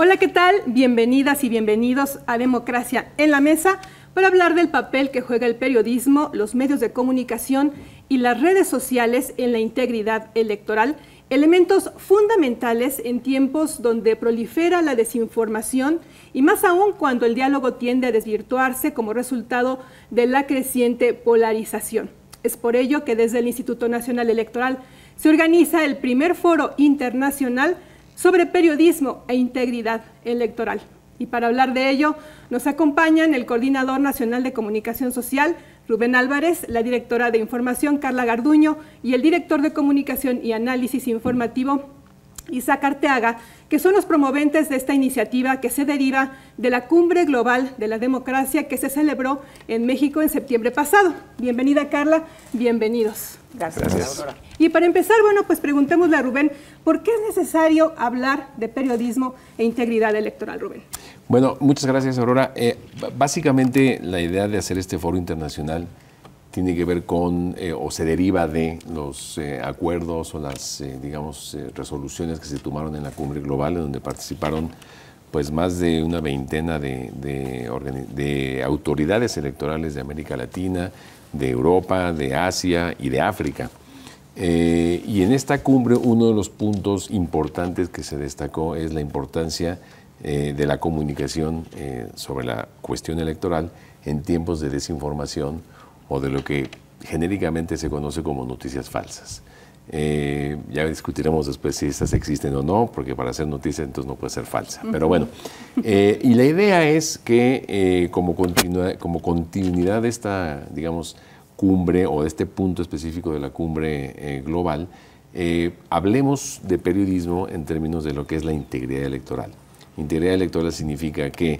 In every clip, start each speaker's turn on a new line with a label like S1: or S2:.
S1: Hola, ¿qué tal? Bienvenidas y bienvenidos a Democracia en la Mesa para hablar del papel que juega el periodismo, los medios de comunicación y las redes sociales en la integridad electoral, elementos fundamentales en tiempos donde prolifera la desinformación y más aún cuando el diálogo tiende a desvirtuarse como resultado de la creciente polarización. Es por ello que desde el Instituto Nacional Electoral se organiza el primer foro internacional sobre periodismo e integridad electoral. Y para hablar de ello, nos acompañan el Coordinador Nacional de Comunicación Social, Rubén Álvarez, la directora de Información, Carla Garduño, y el director de Comunicación y Análisis Informativo, Isaac Arteaga, que son los promoventes de esta iniciativa que se deriva de la Cumbre Global de la Democracia que se celebró en México en septiembre pasado. Bienvenida Carla, bienvenidos. Gracias. Y para empezar, bueno, pues preguntémosle a Rubén, ¿por qué es necesario hablar de periodismo e integridad electoral,
S2: Rubén?
S3: Bueno, muchas gracias, Aurora. Eh, básicamente la idea de hacer este foro internacional tiene que ver con eh, o se deriva de los eh, acuerdos o las, eh, digamos, resoluciones que se tomaron en la cumbre global, en donde participaron pues más de una veintena de, de autoridades electorales de América Latina, de Europa, de Asia y de África. y en esta cumbre uno de los puntos importantes que se destacó es la importancia de la comunicación sobre la cuestión electoral en tiempos de desinformación o de lo que genéricamente se conoce como noticias falsas. Eh, ya discutiremos después si estas existen o no, porque para ser noticia entonces no puede ser falsa. Pero bueno, eh, y la idea es que eh, como, continuidad, como continuidad de esta, digamos, cumbre o de este punto específico de la cumbre global, hablemos de periodismo en términos de lo que es la integridad electoral. Integridad electoral significa que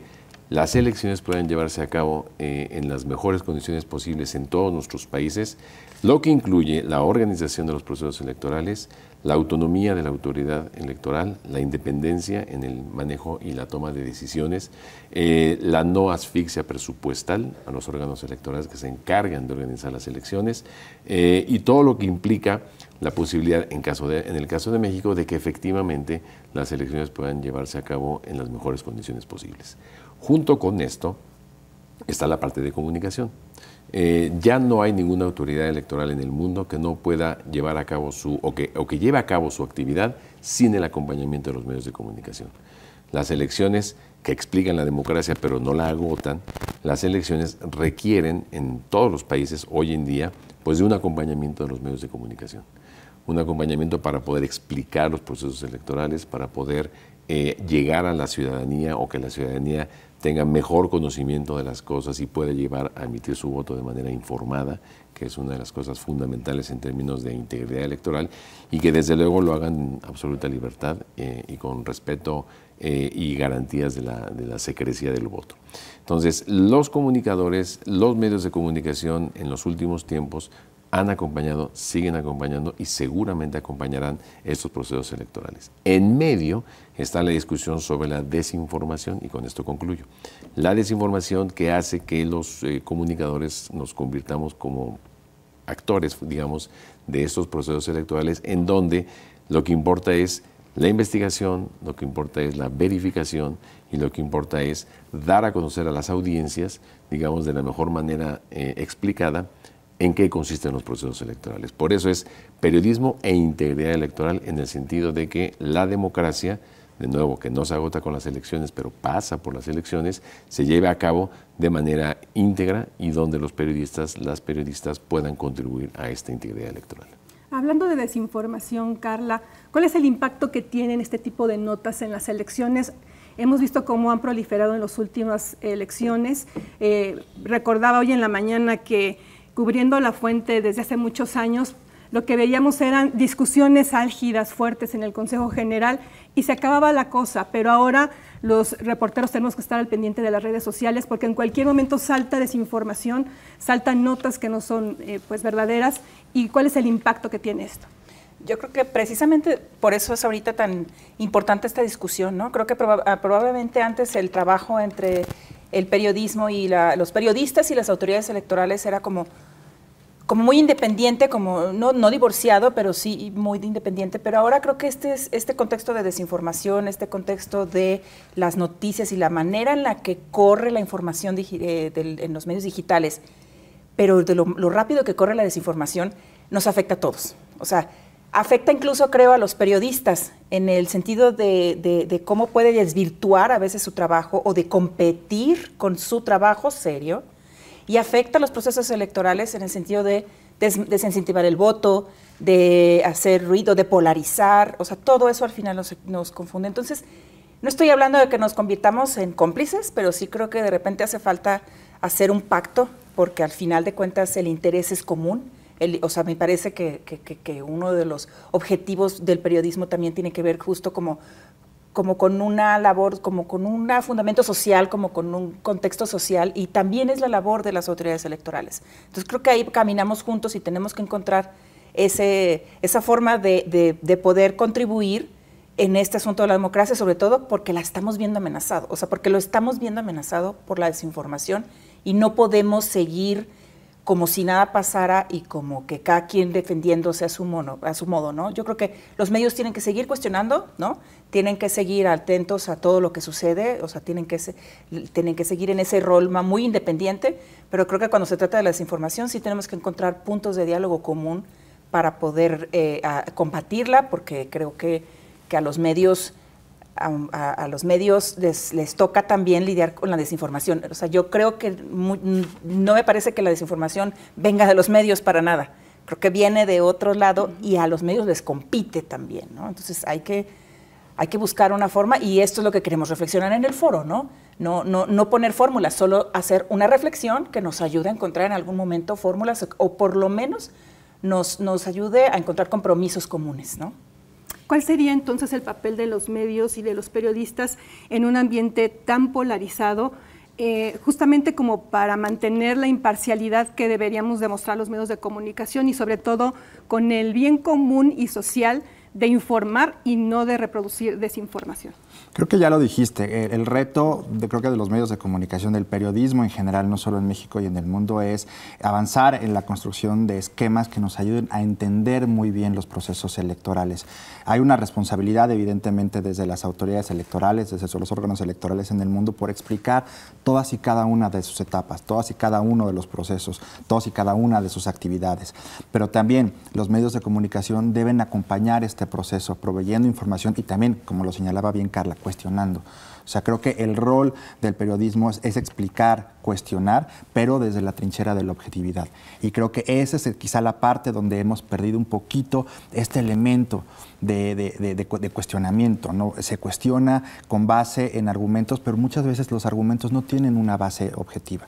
S3: las elecciones puedan llevarse a cabo eh, en las mejores condiciones posibles en todos nuestros países, lo que incluye la organización de los procesos electorales, la autonomía de la autoridad electoral, la independencia en el manejo y la toma de decisiones, eh, la no asfixia presupuestal a los órganos electorales que se encargan de organizar las elecciones eh, y todo lo que implica la posibilidad, en el caso de México, de que efectivamente las elecciones puedan llevarse a cabo en las mejores condiciones posibles. Junto con esto está la parte de comunicación. Eh, ya no hay ninguna autoridad electoral en el mundo que no pueda llevar a cabo su, o que, o que lleve a cabo su actividad sin el acompañamiento de los medios de comunicación. Las elecciones que explican la democracia pero no la agotan, las elecciones requieren en todos los países hoy en día pues de un acompañamiento de los medios de comunicación. Un acompañamiento para poder explicar los procesos electorales, para poder eh, llegar a la ciudadanía o que la ciudadanía tenga mejor conocimiento de las cosas y pueda llevar a emitir su voto de manera informada, que es una de las cosas fundamentales en términos de integridad electoral, y que desde luego lo hagan en absoluta libertad eh, y con respeto eh, y garantías de la, de la secrecía del voto. Entonces, los comunicadores, los medios de comunicación en los últimos tiempos han acompañado, siguen acompañando y seguramente acompañarán estos procesos electorales. En medio está la discusión sobre la desinformación y con esto concluyo. La desinformación que hace que los eh, comunicadores nos convirtamos como actores, digamos, de estos procesos electorales en donde lo que importa es la investigación, lo que importa es la verificación y lo que importa es dar a conocer a las audiencias, digamos, de la mejor manera eh, explicada, en qué consisten los procesos electorales. Por eso es periodismo e integridad electoral en el sentido de que la democracia, de nuevo, que no se agota con las elecciones, pero pasa por las elecciones, se lleve a cabo de manera íntegra y donde los periodistas, las periodistas puedan contribuir a esta integridad electoral.
S1: Hablando de desinformación, Carla, ¿cuál es el impacto que tienen este tipo de notas en las elecciones? Hemos visto cómo han proliferado en las últimas elecciones. Eh, recordaba hoy en la mañana que cubriendo la fuente desde hace muchos años, lo que veíamos eran discusiones álgidas, fuertes en el Consejo General y se acababa la cosa, pero ahora los reporteros tenemos que estar al pendiente de las redes sociales porque en cualquier momento salta desinformación, saltan notas que no son eh, pues verdaderas y cuál es el impacto que tiene esto.
S2: Yo creo que precisamente por eso es ahorita tan importante esta discusión, ¿no? Creo que ah, probablemente antes el trabajo entre el periodismo y la, los periodistas y las autoridades electorales era como como muy independiente, como no, divorciado, pero sí muy independiente. Pero ahora creo que este, es, este contexto de desinformación, este contexto de las noticias y la manera en la que corre la información eh, en los medios digitales, pero de lo, rápido que corre la desinformación, nos afecta a todos. O sea, afecta incluso, creo, a los periodistas en el sentido de cómo puede desvirtuar a veces su trabajo o de competir con su trabajo serio y afecta los procesos electorales en el sentido de desincentivar el voto, de hacer ruido, de polarizar, o sea, todo eso al final nos, confunde. Entonces, no estoy hablando de que nos convirtamos en cómplices, pero sí creo que de repente hace falta hacer un pacto, porque al final de cuentas el interés es común. o sea, me parece que, que, uno de los objetivos del periodismo también tiene que ver justo como como con una labor, como con un fundamento social, como con un contexto social, y también es la labor de las autoridades electorales. Entonces creo que ahí caminamos juntos y tenemos que encontrar ese, esa forma de, poder contribuir en este asunto de la democracia, sobre todo porque la estamos viendo amenazada, o sea, porque lo estamos viendo amenazado por la desinformación y no podemos seguir como si nada pasara y como que cada quien defendiéndose a su, modo, ¿no? Yo creo que los medios tienen que seguir cuestionando, ¿no? Tienen que seguir atentos a todo lo que sucede, o sea, tienen que, tienen que seguir en ese rol muy independiente, pero creo que cuando se trata de la desinformación sí tenemos que encontrar puntos de diálogo común para poder eh, combatirla, porque creo que, que a los medios a, los medios les, toca también lidiar con la desinformación. O sea, yo creo que no me parece que la desinformación venga de los medios para nada. Creo que viene de otro lado y a los medios les compite también, Entonces hay que, hay que buscar una forma y esto es lo que queremos reflexionar en el foro, ¿no? poner fórmulas, solo hacer una reflexión que nos ayude a encontrar en algún momento fórmulas o por lo menos nos, ayude a encontrar compromisos comunes,
S1: ¿Cuál sería entonces el papel de los medios y de los periodistas en un ambiente tan polarizado? Eh, justamente como para mantener la imparcialidad que deberíamos demostrar los medios de comunicación y sobre todo con el bien común y social de informar y no de reproducir desinformación.
S4: Creo que ya lo dijiste, eh, el reto de, creo que de los medios de comunicación, del periodismo en general, no solo en México y en el mundo, es avanzar en la construcción de esquemas que nos ayuden a entender muy bien los procesos electorales. Hay una responsabilidad evidentemente desde las autoridades electorales, desde los órganos electorales en el mundo por explicar todas y cada una de sus etapas, todas y cada uno de los procesos, todas y cada una de sus actividades pero también los medios de comunicación deben acompañar este proceso, proveyendo información y también, como lo señalaba bien Carla, cuestionando. O sea, creo que el rol del periodismo es, explicar, cuestionar, pero desde la trinchera de la objetividad. Y creo que esa es quizá la parte donde hemos perdido un poquito este elemento de, cuestionamiento. ¿no? Se cuestiona con base en argumentos, pero muchas veces los argumentos no tienen una base objetiva.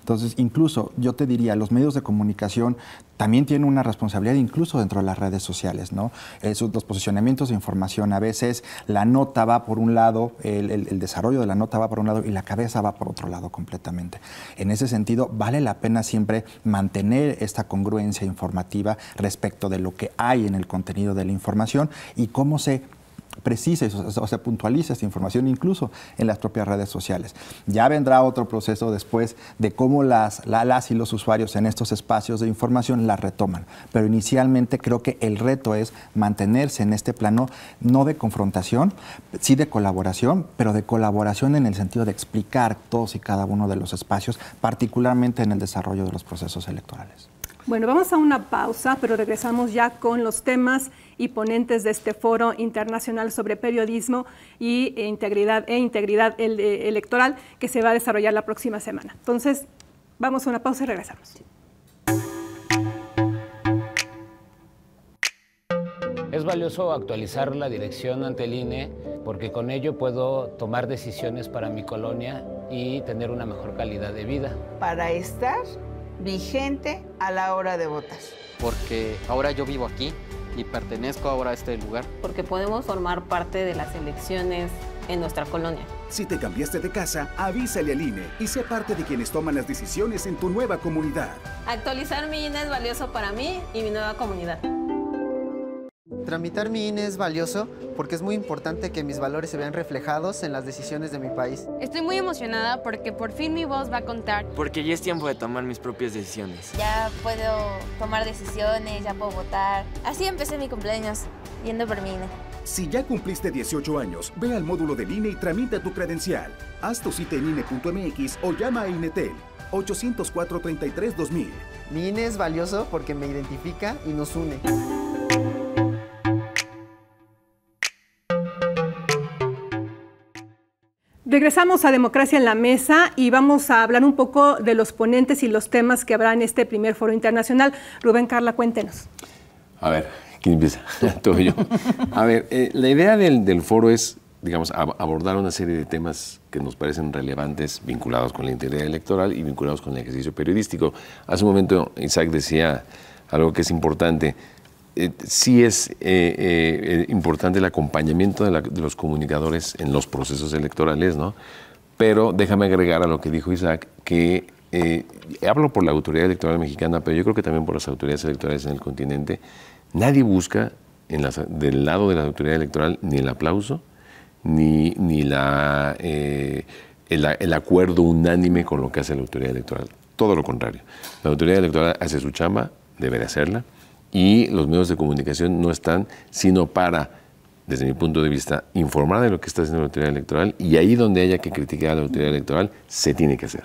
S4: Entonces, incluso yo te diría, los medios de comunicación también tienen una responsabilidad incluso dentro de las redes sociales, ¿no? Esos, eh, los posicionamientos de información, a veces la nota va por un lado, el desarrollo de la nota va por un lado y la cabeza va por otro lado completamente. En ese sentido, vale la pena siempre mantener esta congruencia informativa respecto de lo que hay en el contenido de la información y cómo se precisa o sea, puntualiza esta información incluso en las propias redes sociales. Ya vendrá otro proceso después de cómo las, las y los usuarios en estos espacios de información la retoman. Pero inicialmente creo que el reto es mantenerse en este plano no de confrontación, sí de colaboración, pero de colaboración en el sentido de explicar todos y cada uno de los espacios, particularmente en el desarrollo de los procesos electorales.
S1: Bueno, vamos a una pausa, pero regresamos ya con los temas y ponentes de este foro internacional sobre periodismo e integridad e integridad eh, electoral que se va a desarrollar la próxima semana. Entonces, vamos a una pausa y regresamos.
S3: Es
S4: valioso actualizar la dirección ante el INE porque con ello puedo tomar decisiones para mi colonia y tener una mejor calidad de vida.
S2: Para estar vigente a la hora de votar.
S4: Porque ahora yo vivo aquí y pertenezco ahora a este lugar.
S2: Porque podemos formar parte de las elecciones en nuestra colonia.
S4: Si te cambiaste de casa, avísale al INE y sé parte de quienes toman las decisiones en tu nueva comunidad.
S2: Actualizar mi INE es valioso para mí y mi nueva comunidad.
S4: Tramitar mi INE es valioso porque es muy importante que mis valores se vean reflejados en las decisiones de mi país.
S2: Estoy muy emocionada porque por fin mi voz va a contar.
S4: Porque ya es tiempo de tomar mis propias decisiones.
S2: Ya puedo tomar decisiones, ya puedo votar. Así empecé mi cumpleaños,
S4: yendo por mi INE. Si ya cumpliste 18 años, ve al módulo del INE y tramita tu credencial. Haz tu cita en INE.mx o llama a INETEL 804-33-2000. Mi INE es valioso porque me identifica y nos une.
S1: Regresamos a Democracia en la Mesa y vamos a hablar un poco de los ponentes y los temas que habrá en este primer foro internacional. Rubén Carla, cuéntenos.
S3: A ver, ¿quién empieza? Todo yo. A ver, eh, la idea del, foro es, digamos, abordar una serie de temas que nos parecen relevantes vinculados con la integridad electoral y vinculados con el ejercicio periodístico. Hace un momento Isaac decía algo que es importante. Eh, sí es eh, eh, importante el acompañamiento de, los comunicadores en los procesos electorales, ¿no? Pero déjame agregar a lo que dijo Isaac, que hablo por la autoridad electoral mexicana, pero yo creo que también por las autoridades electorales en el continente, nadie busca del lado de la autoridad electoral ni el aplauso, ni, la, el, el acuerdo unánime con lo que hace la autoridad electoral. Todo lo contrario. La autoridad electoral hace su chamba, debe de hacerla y los medios de comunicación no están sino para, desde mi punto de vista, informar de lo que está haciendo la autoridad electoral y ahí donde haya que criticar a la autoridad electoral se tiene que hacer.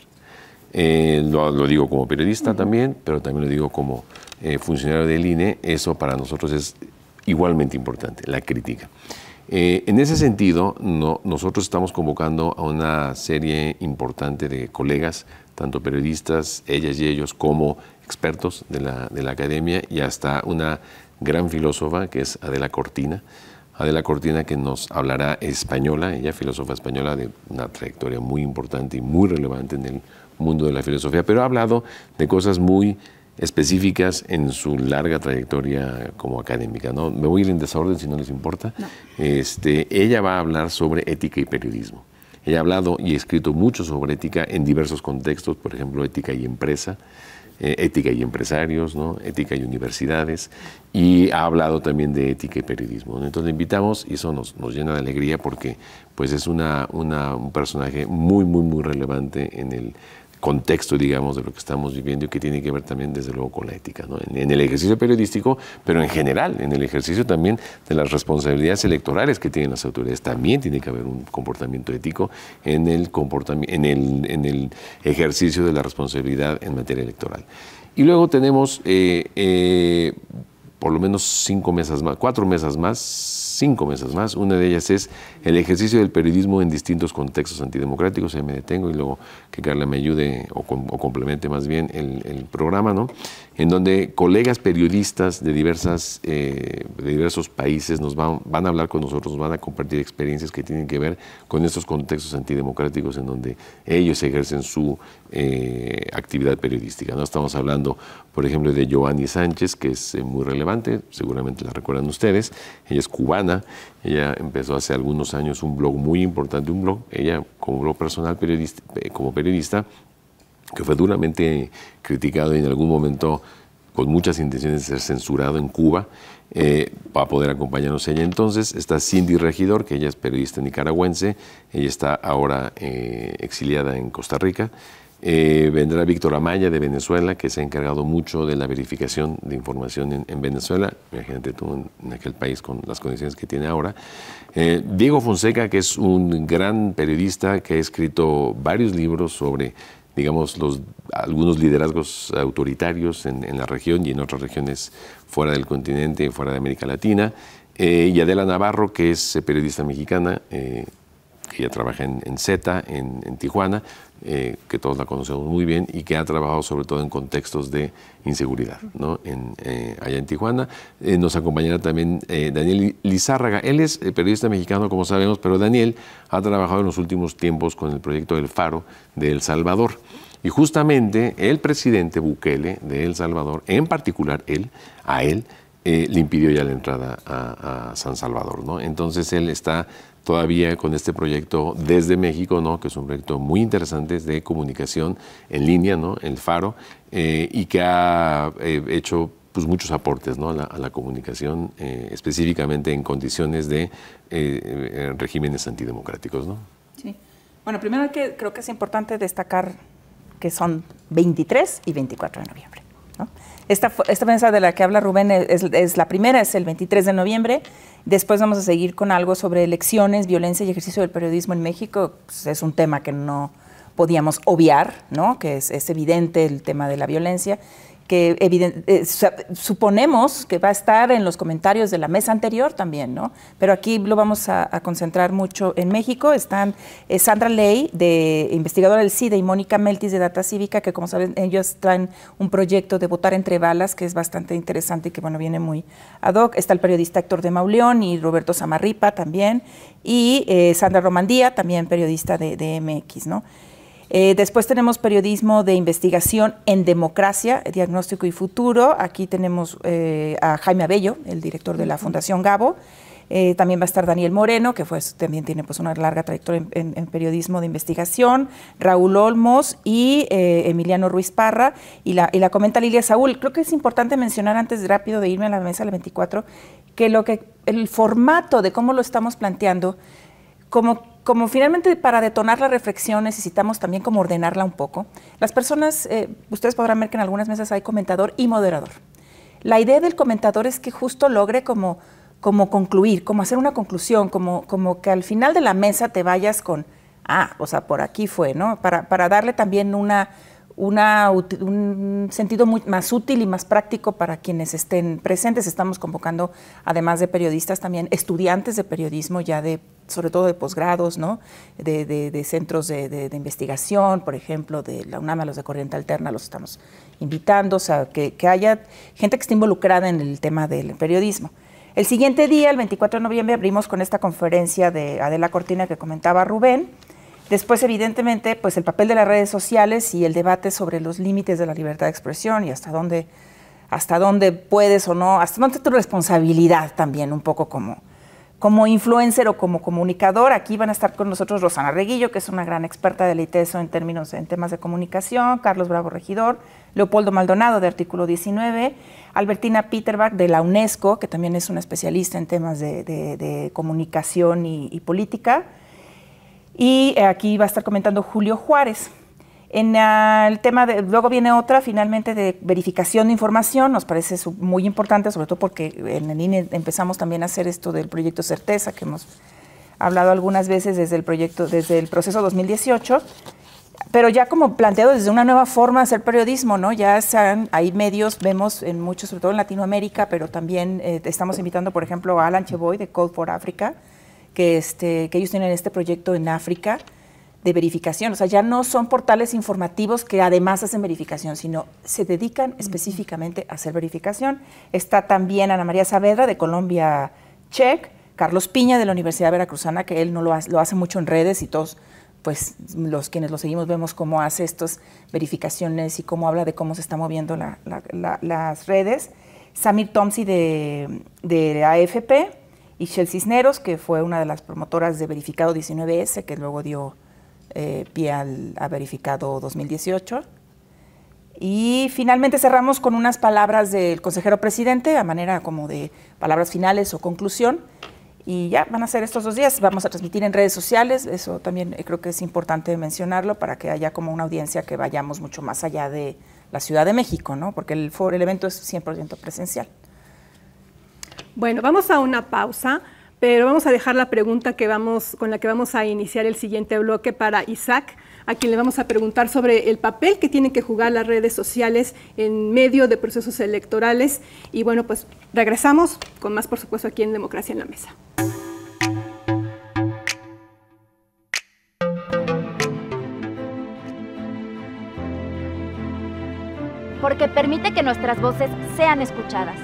S3: Eh, lo, digo como periodista también, pero también lo digo como eh, funcionario del INE, eso para nosotros es igualmente importante, la crítica. Eh, en ese sentido, no, nosotros estamos convocando a una serie importante de colegas, tanto periodistas, ellas y ellos, como expertos de la, academia y hasta una gran filósofa que es Adela Cortina. Adela Cortina que nos hablará española, ella filósofa española de una trayectoria muy importante y muy relevante en el mundo de la filosofía, pero ha hablado de cosas muy específicas en su larga trayectoria como académica. ¿no? Me voy a ir en desorden si no les importa. Este, ella va a hablar sobre ética y periodismo. Ella ha hablado y escrito mucho sobre ética en diversos contextos, por ejemplo, ética y empresa. Eh, ética y empresarios, ¿no? ética y universidades, y ha hablado también de ética y periodismo. Entonces le invitamos y eso nos, nos llena de alegría porque pues, es una, una, un personaje muy, muy, muy relevante en el contexto, digamos, de lo que estamos viviendo y que tiene que ver también, desde luego, con la ética, en, el ejercicio periodístico, pero en general, en el ejercicio también de las responsabilidades electorales que tienen las autoridades, también tiene que haber un comportamiento ético en el, en el, en el ejercicio de la responsabilidad en materia electoral. Y luego tenemos eh, eh, por lo menos cinco mesas más, cuatro mesas más, cinco mesas más. Una de ellas es el ejercicio del periodismo en distintos contextos antidemocráticos. Ahí me detengo y luego que Carla me ayude o, complemente más bien el, programa, ¿no? En donde colegas periodistas de, diversas, eh, de diversos países nos van, van a hablar con nosotros, van a compartir experiencias que tienen que ver con estos contextos antidemocráticos en donde ellos ejercen su eh, actividad periodística. ¿no? Estamos hablando, por ejemplo, de Giovanni Sánchez, que es eh, muy relevante, seguramente la recuerdan ustedes. Ella es cubana ella empezó hace algunos años un blog muy importante, un blog, ella como blog personal periodista, eh, como periodista, que fue duramente criticado y en algún momento con muchas intenciones de ser censurado en Cuba, eh, para poder acompañarnos ella. Entonces está Cindy Regidor, que ella es periodista nicaragüense, ella está ahora eh, exiliada en Costa Rica. Eh, vendrá Víctor Amaya de Venezuela, que se ha encargado mucho de la verificación de información en, Venezuela. Imagínate tú en, aquel país con las condiciones que tiene ahora. Eh, Diego Fonseca, que es un gran periodista que ha escrito varios libros sobre, digamos, los, algunos liderazgos autoritarios en, la región y en otras regiones fuera del continente, fuera de América Latina. Eh, y Adela Navarro, que es periodista mexicana, que ya trabaja en, en Z, en, en Tijuana. Eh, que todos la conocemos muy bien y que ha trabajado sobre todo en contextos de inseguridad, ¿no? En, eh, allá en Tijuana. Eh, nos acompañará también Daniel Lizárraga. Él es periodista mexicano, como sabemos, pero Daniel ha trabajado en los últimos tiempos con el proyecto El Faro de El Salvador. Y justamente el presidente Bukele de El Salvador, en particular él, a él, le impidió ya la entrada a, a, San Salvador. ¿no? Entonces él está todavía con este proyecto desde México, ¿no? que es un proyecto muy interesante de comunicación en línea, ¿no? el Faro, eh, y que ha eh, hecho pues, muchos aportes a, la, comunicación, eh, específicamente en condiciones de regímenes antidemocráticos.
S2: Bueno, primero que creo que es importante destacar que son 23 y 24 de noviembre. Esta, esta de la que habla Rubén es, la primera, es el 23 de noviembre. Después vamos a seguir con algo sobre elecciones, violencia y ejercicio del periodismo en México. Pues, es un tema que no podíamos obviar, ¿no? que es, es evidente el tema de la violencia que eh, suponemos que va a estar en los comentarios de la mesa anterior también, ¿no? Pero aquí lo vamos a, concentrar mucho en México. Están eh, Sandra Ley, de investigadora del CIDE, y Mónica Meltis de Data Cívica, que como saben, ellos traen un proyecto de votar entre balas, que es bastante interesante y que, bueno, viene muy ad hoc. Está el periodista Héctor de Mauleón y Roberto Samarripa también, y eh, Sandra Romandía, también periodista de, de MX, ¿no? Eh, después tenemos periodismo de investigación en democracia, diagnóstico y futuro. Aquí tenemos eh, a Jaime Abello, el director de la Fundación Gabo. Eh, también va a estar Daniel Moreno, que fue también tiene pues, una larga trayectoria en, periodismo de investigación, Raúl Olmos y Emiliano Ruiz Parra, y la, comenta Lilia Saúl. Creo que es importante mencionar antes rápido de irme a la mesa la 24, que, lo que el formato de cómo lo estamos planteando como, finalmente para detonar la reflexión necesitamos también como ordenarla un poco, las personas, eh, ustedes podrán ver que en algunas mesas hay comentador y moderador. La idea del comentador es que justo logre como, como concluir, como hacer una conclusión, como, como que al final de la mesa te vayas con, ah, o sea, por aquí fue, ¿no? Para, para darle también una un sentido más útil y más práctico para quienes estén presentes. Estamos convocando, además de periodistas, también estudiantes de periodismo ya de sobre todo de posgrados, de, centros de, investigación, por ejemplo, de la UNAM, a los de Corriente Alterna, los estamos invitando, o sea, que, que haya gente que esté involucrada en el tema del periodismo. El siguiente día, el 24 de noviembre, abrimos con esta conferencia de Adela Cortina que comentaba Rubén, Después, evidentemente, pues el papel de las redes sociales y el debate sobre los límites de la libertad de expresión y hasta dónde, hasta dónde puedes o no, hasta dónde tu responsabilidad también, un poco como, como influencer o como comunicador. Aquí van a estar con nosotros Rosana Reguillo, que es una gran experta del ITESO en términos temas de comunicación, Carlos Bravo Regidor, Leopoldo Maldonado de Artículo 19, Albertina Peterbach de la UNESCO, que también es una especialista en temas de, comunicación y política, y eh, aquí va a estar comentando Julio Juárez. En ah, el tema de, luego viene otra finalmente de verificación de información, nos parece muy importante, sobre todo porque en el INE empezamos también a hacer esto del proyecto Certeza, que hemos hablado algunas veces desde el proyecto, desde el proceso 2018, pero ya como planteado desde una nueva forma de hacer periodismo, ¿no? Ya hay medios, vemos en muchos, sobre todo en Latinoamérica, pero también eh, estamos invitando, por ejemplo, a Alan Cheboy de Code for Africa, este, que, ellos tienen este proyecto en África de verificación. O sea, ya no son portales informativos que además hacen verificación, sino se dedican específicamente a hacer verificación. Está también Ana María Saavedra de Colombia Check, Carlos Piña de la Universidad Veracruzana, que él no lo hace, mucho en redes y todos pues los quienes lo seguimos vemos cómo hace estas verificaciones y cómo habla de cómo se está moviendo las redes. Samir Tomsi de, de AFP, Shell Cisneros, que fue una de las promotoras de Verificado 19S, que luego dio eh, pie a Verificado 2018. Y finalmente cerramos con unas palabras del consejero presidente, a manera como de palabras finales o conclusión. Y ya van a ser estos dos días. Vamos a transmitir en redes sociales. Eso también eh, creo que es importante mencionarlo para que haya como una audiencia que vayamos mucho más allá de la Ciudad de México, ¿no? Porque el, el evento es 100% presencial.
S1: Bueno, vamos a una pausa, pero vamos a dejar la pregunta que vamos, con la que vamos a iniciar el siguiente bloque para Isaac, a quien le vamos a preguntar sobre el papel que tienen que jugar las redes sociales en medio de procesos electorales. Y bueno, pues regresamos con más, por supuesto, aquí en Democracia en la Mesa.
S2: Porque permite que nuestras voces sean escuchadas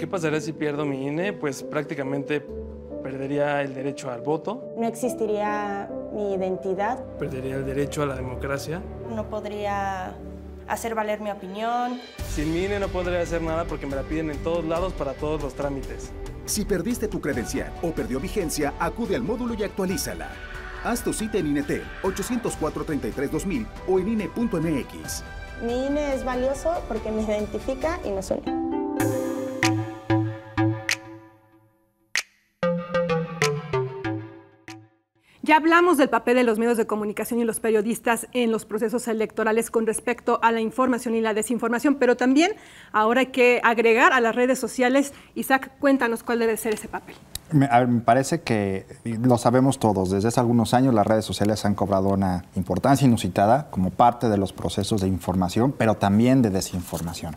S3: ¿Qué pasaría si pierdo mi INE? Pues prácticamente perdería el derecho al voto.
S2: No existiría mi identidad.
S3: Perdería el derecho a la democracia.
S2: No podría hacer valer mi opinión.
S3: Sin mi INE no podría hacer nada porque me la piden en
S4: todos lados para todos los trámites. Si perdiste tu credencial o perdió vigencia, acude al módulo y actualízala. Haz tu cita en INET 804-33-2000 o en
S3: INE.mx.
S2: Mi INE es valioso porque me identifica y me suena.
S1: Ya hablamos del papel de los medios de comunicación y los periodistas en los procesos electorales con respecto a la información y la desinformación, pero también ahora hay que agregar a las redes sociales. Isaac, cuéntanos cuál debe ser ese papel.
S4: Me, parece que lo sabemos todos. Desde hace algunos años las redes sociales han cobrado una importancia inusitada como parte de los procesos de información, pero también de desinformación.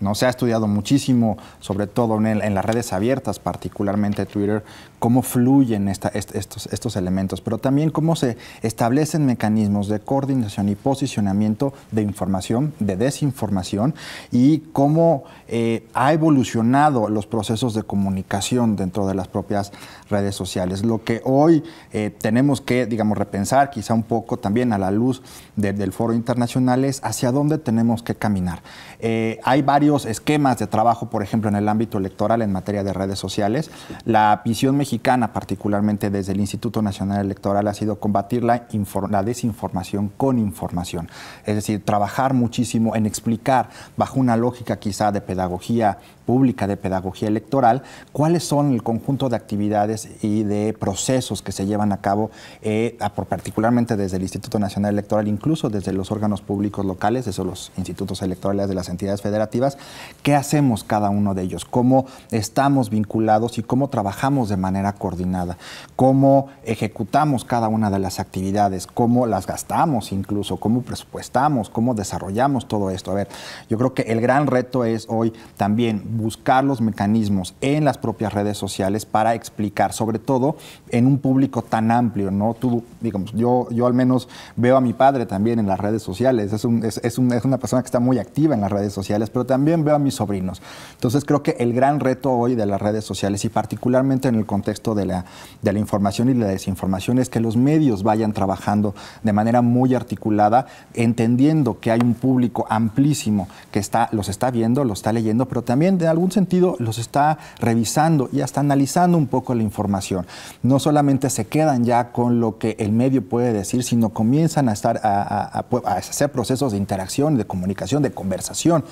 S4: ¿No? Se ha estudiado muchísimo, sobre todo en las redes abiertas, particularmente Twitter, cómo fluyen estos, elementos, pero también cómo se establecen mecanismos de coordinación y posicionamiento de información, de desinformación, y cómo eh, ha evolucionado los procesos de comunicación dentro de las propias redes sociales. Lo que hoy eh, tenemos que, digamos, repensar quizá un poco también a la luz del foro internacional es hacia dónde tenemos que caminar. Eh, hay varios esquemas de trabajo, por ejemplo, en el ámbito electoral en materia de redes sociales. La visión mexicana, particularmente desde el Instituto Nacional Electoral, ha sido combatir la, la desinformación con información. Es decir, trabajar muchísimo en explicar bajo una lógica quizá de pedagogía Pública de Pedagogía Electoral, cuáles son el conjunto de actividades y de procesos que se llevan a cabo, eh, particularmente desde el Instituto Nacional Electoral, incluso desde los órganos públicos locales, esos los institutos electorales de las entidades federativas, qué hacemos cada uno de ellos, cómo estamos vinculados y cómo trabajamos de manera coordinada, cómo ejecutamos cada una de las actividades, cómo las gastamos incluso, cómo presupuestamos, cómo desarrollamos todo esto. A ver, yo creo que el gran reto es hoy también buscar los mecanismos en las propias redes sociales para explicar, sobre todo en un público tan amplio, ¿no? digamos, yo, yo al menos veo a mi padre también en las redes sociales, es, es, una persona que está muy activa en las redes sociales, pero también veo a mis sobrinos. Entonces creo que el gran reto hoy de las redes sociales y particularmente en el contexto de la, de la información y la desinformación es que los medios vayan trabajando de manera muy articulada, entendiendo que hay un público amplísimo que está, los está viendo, los está leyendo, pero también en algún sentido los está revisando y hasta analizando un poco la información. No solamente se quedan ya con lo que el medio puede decir, sino comienzan a, estar, a, a hacer procesos de interacción, de comunicación, de conversación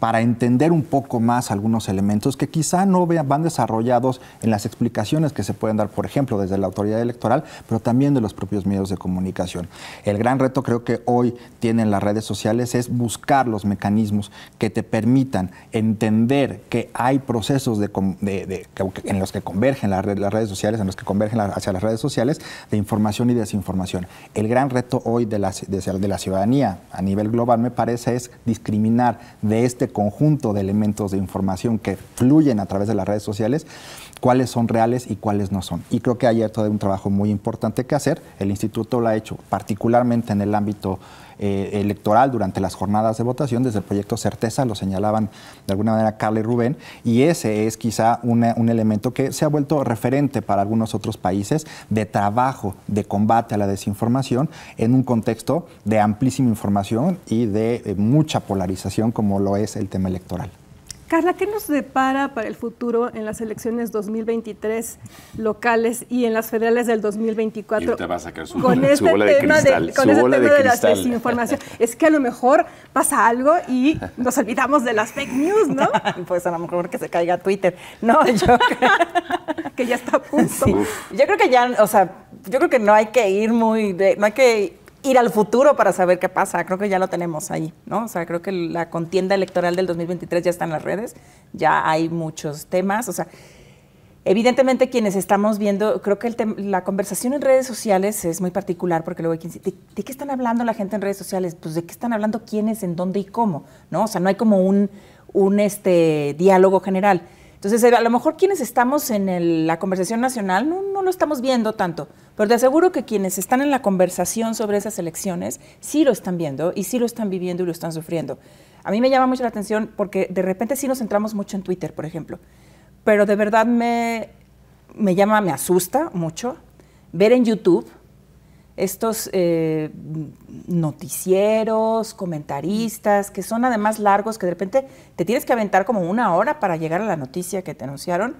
S4: para entender un poco más algunos elementos que quizá no van desarrollados en las explicaciones que se pueden dar, por ejemplo, desde la autoridad electoral, pero también de los propios medios de comunicación. El gran reto creo que hoy tienen las redes sociales es buscar los mecanismos que te permitan entender que hay procesos en los que convergen las, redes sociales, en los que convergen hacia las redes sociales, de información y desinformación. El gran reto hoy de de la ciudadanía a nivel global, me parece, es discriminar de este conjunto de elementos de información que fluyen a través de las redes sociales cuáles son reales y cuáles no son. Y creo que hay todavía un trabajo muy importante que hacer. El instituto lo ha hecho particularmente en el ámbito eh, electoral durante las jornadas de votación, desde el proyecto Certeza, lo señalaban de alguna manera Carla y Rubén, y ese es quizá un elemento que se ha vuelto referente para algunos otros países de trabajo, de combate a la desinformación en un contexto de amplísima información y de eh, mucha polarización como lo es el tema electoral.
S1: Carla, ¿qué nos depara para el futuro en las elecciones 2023 locales y en las federales del 2024? Y va con ese de con este de, la desinformación. Es que a
S2: lo mejor pasa algo y nos olvidamos de las fake news, ¿no? pues a lo mejor que se caiga Twitter. No, yo creo... que ya está a punto. Yo creo que ya, o sea, yo creo que no hay que ir muy, de, no hay que ir al futuro para saber qué pasa. Creo que ya lo tenemos ahí, ¿no? O sea, creo que la contienda electoral del 2023 ya está en las redes, ya hay muchos temas, o sea, evidentemente quienes estamos viendo, creo que la conversación en redes sociales es muy particular porque luego hay quien dice, ¿de qué están hablando la gente en redes sociales? Pues de qué están hablando quiénes, en dónde y cómo, ¿no? O sea, no hay como un, un este, diálogo general. Entonces, a lo mejor quienes estamos en la conversación nacional no, lo estamos viendo tanto, pero te aseguro que quienes están en la conversación sobre esas elecciones sí lo están viendo y sí lo están viviendo y lo están sufriendo. A mí me llama mucho la atención porque de repente sí nos centramos mucho en Twitter, por ejemplo, pero de verdad me, me llama, me asusta mucho ver en YouTube estos eh, noticieros, comentaristas, que son además largos, que de repente te tienes que aventar como una hora para llegar a la noticia que te anunciaron,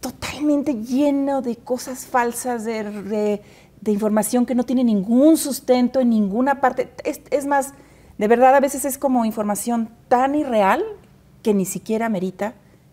S2: totalmente lleno de cosas falsas, de, de, información que no tiene ningún sustento en ninguna parte. Es, es, más, de verdad a veces es como información tan irreal que ni siquiera merita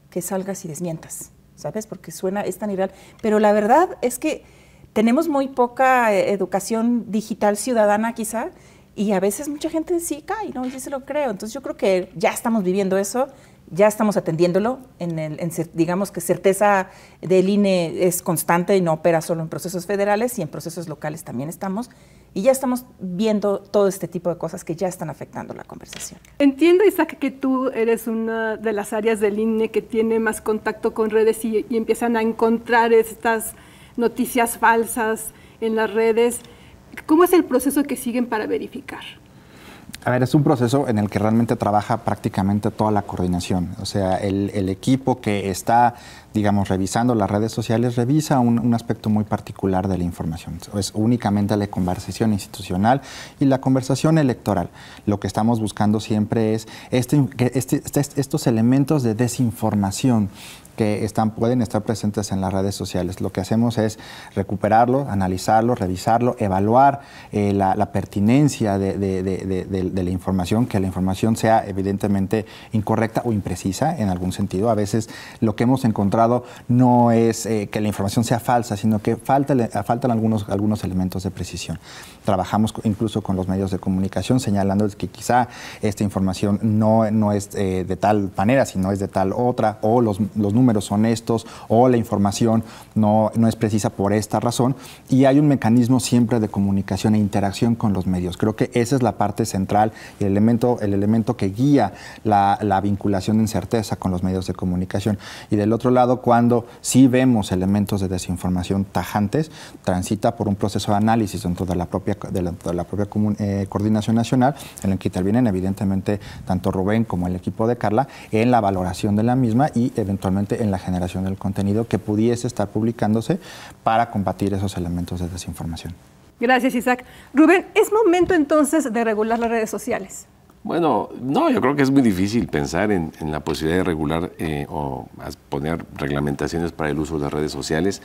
S2: que salgas y desmientas, ¿sabes? Porque suena, es tan irreal. Pero la verdad es que tenemos muy poca eh, educación digital ciudadana quizá y a veces mucha gente sí cae, ¿no? Yo se lo creo. Entonces yo creo que ya estamos viviendo eso, ya estamos atendiéndolo, en, el, digamos que certeza del INE es constante y no opera solo en procesos federales y en procesos locales también estamos. Y ya estamos viendo todo este tipo de cosas que ya están afectando la conversación.
S1: Entiendo, Isaac, que tú eres una de las áreas del INE que tiene más contacto con redes y empiezan a encontrar estas noticias falsas en las redes. ¿Cómo es el proceso que siguen para verificar?
S4: A ver, es un proceso en el que realmente trabaja prácticamente toda la coordinación. O sea, el, equipo que está digamos, revisando las redes sociales, revisa un, un, aspecto muy particular de la información. Es únicamente la conversación institucional y la conversación electoral. Lo que estamos buscando siempre es este, este, este estos elementos de desinformación que están, pueden estar presentes en las redes sociales. Lo que hacemos es recuperarlo, analizarlo, revisarlo, evaluar eh, la, pertinencia de, de, de, la información, que la información sea evidentemente incorrecta o imprecisa en algún sentido. A veces lo que hemos encontrado no es eh, que la información sea falsa, sino que falta, faltan algunos, algunos elementos de precisión. Trabajamos incluso con los medios de comunicación señalando que quizá esta información no, es eh, de tal manera, sino es de tal otra, o los, números son estos, o la información no, es precisa por esta razón. Y hay un mecanismo siempre de comunicación e interacción con los medios. Creo que esa es la parte central el elemento, el elemento que guía la, la vinculación en certeza con los medios de comunicación. Y del otro lado, cuando sí vemos elementos de desinformación tajantes, transita por un proceso de análisis dentro de la propia, de la, propia eh, coordinación nacional, en el que intervienen evidentemente tanto Rubén como el equipo de Carla en la valoración de la misma y eventualmente en la generación del contenido que pudiese estar publicándose para combatir
S3: esos elementos de desinformación.
S1: Gracias, Isaac. Rubén, ¿es momento entonces de regular las redes sociales?
S3: Bueno, no, yo creo que es muy difícil pensar en, la posibilidad de regular eh, o poner reglamentaciones para el uso de las redes sociales.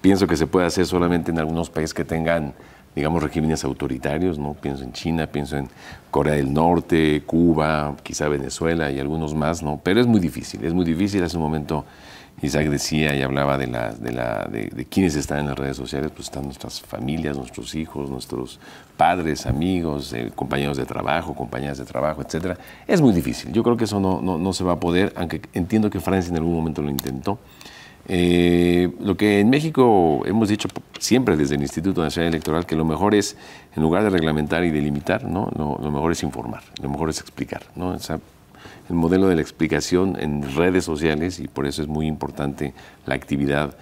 S3: Pienso que se puede hacer solamente en algunos países que tengan, digamos, regímenes autoritarios, ¿no? Pienso en China, pienso en Corea del Norte, Cuba, quizá Venezuela y algunos más, ¿no? Pero es muy difícil, es muy difícil. Hace un momento Isaac decía y hablaba de, quiénes están en las redes sociales, pues están nuestras familias, nuestros hijos, nuestros padres, amigos, eh, compañeros de trabajo, compañeras de trabajo, etcétera. Es muy difícil. Yo creo que eso no, se va a poder, aunque entiendo que Francia en algún momento lo intentó. Eh, lo que en México hemos dicho siempre desde el Instituto Nacional Electoral, que lo mejor es, en lugar de reglamentar y delimitar, lo, mejor es informar, lo mejor es explicar. ¿no? el modelo de la explicación en redes sociales y por eso es muy importante la actividad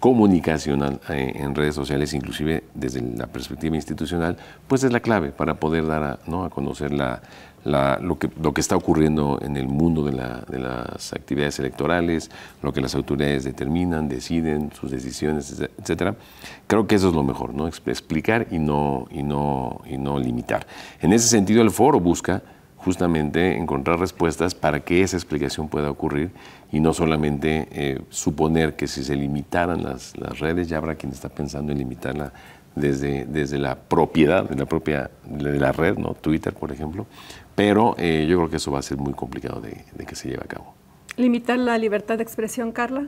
S3: comunicacional eh, en redes sociales, inclusive desde la perspectiva institucional, pues es la clave para poder dar a, conocer lo, que, está ocurriendo en el mundo de, las actividades electorales, lo que las autoridades determinan, deciden, sus decisiones, etcétera. Creo que eso es lo mejor, ¿no? explicar y y no limitar. En ese sentido, el foro busca justamente encontrar respuestas para que esa explicación pueda ocurrir y no solamente eh, suponer que si se limitaran las, redes, ya habrá quien está pensando en limitarla desde, desde la propiedad de la propia de la red, ¿no? Twitter, por ejemplo, pero eh, yo creo que eso va a ser muy complicado de, de que se lleve a cabo.
S1: ¿Limitar la libertad de expresión,
S2: Carla?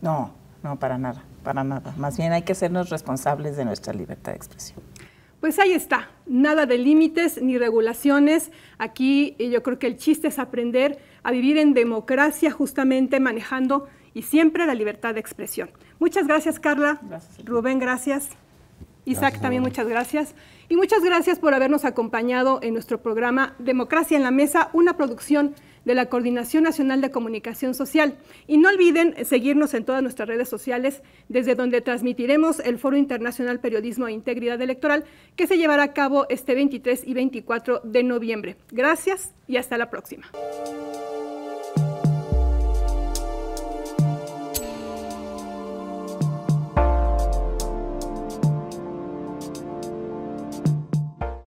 S2: No, no, para nada, para nada. Más bien hay que hacernos responsables de nuestra libertad de expresión.
S1: Pues ahí está, nada de límites ni regulaciones. Aquí eh, yo creo que el chiste es aprender a vivir en democracia, justamente manejando y siempre la libertad de expresión. Muchas gracias, Carla. Rubén, gracias. Isaac, también muchas gracias. Y muchas gracias por habernos acompañado en nuestro programa Democracia en la Mesa, una producción de la Coordinación Nacional de Comunicación Social. Y no olviden seguirnos en todas nuestras redes sociales, desde donde transmitiremos el Foro Internacional Periodismo e Integridad Electoral, que se llevará a cabo este 23 y 24 de noviembre. Gracias y hasta la próxima.